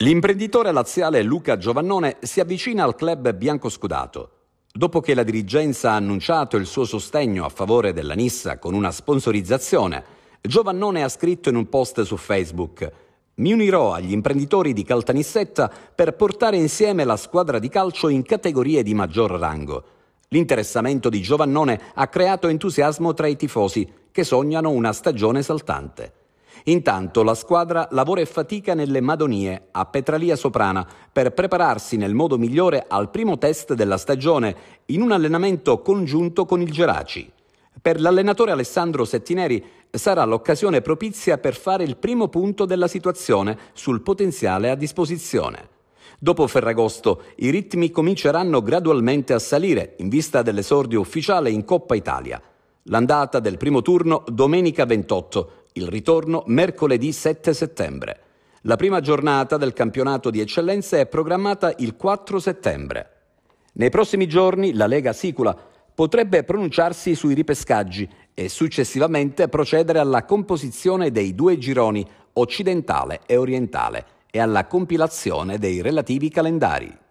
L'imprenditore laziale Luca Giovannone si avvicina al club biancoscudato. Dopo che la dirigenza ha annunciato il suo sostegno a favore della Nissa con una sponsorizzazione, Giovannone ha scritto in un post su Facebook mi unirò agli imprenditori di Caltanissetta per portare insieme la squadra di calcio in categorie di maggior rango. L'interessamento di Giovannone ha creato entusiasmo tra i tifosi che sognano una stagione saltante. Intanto la squadra lavora e fatica nelle Madonie a Petralia Soprana per prepararsi nel modo migliore al primo test della stagione in un allenamento congiunto con il Geraci. Per l'allenatore Alessandro Settineri sarà l'occasione propizia per fare il primo punto della situazione sul potenziale a disposizione. Dopo Ferragosto i ritmi cominceranno gradualmente a salire in vista dell'esordio ufficiale in Coppa Italia. L'andata del primo turno domenica 28 il ritorno mercoledì 7 settembre. La prima giornata del campionato di eccellenza è programmata il 4 settembre. Nei prossimi giorni la Lega Sicula potrebbe pronunciarsi sui ripescaggi e successivamente procedere alla composizione dei due gironi occidentale e orientale e alla compilazione dei relativi calendari.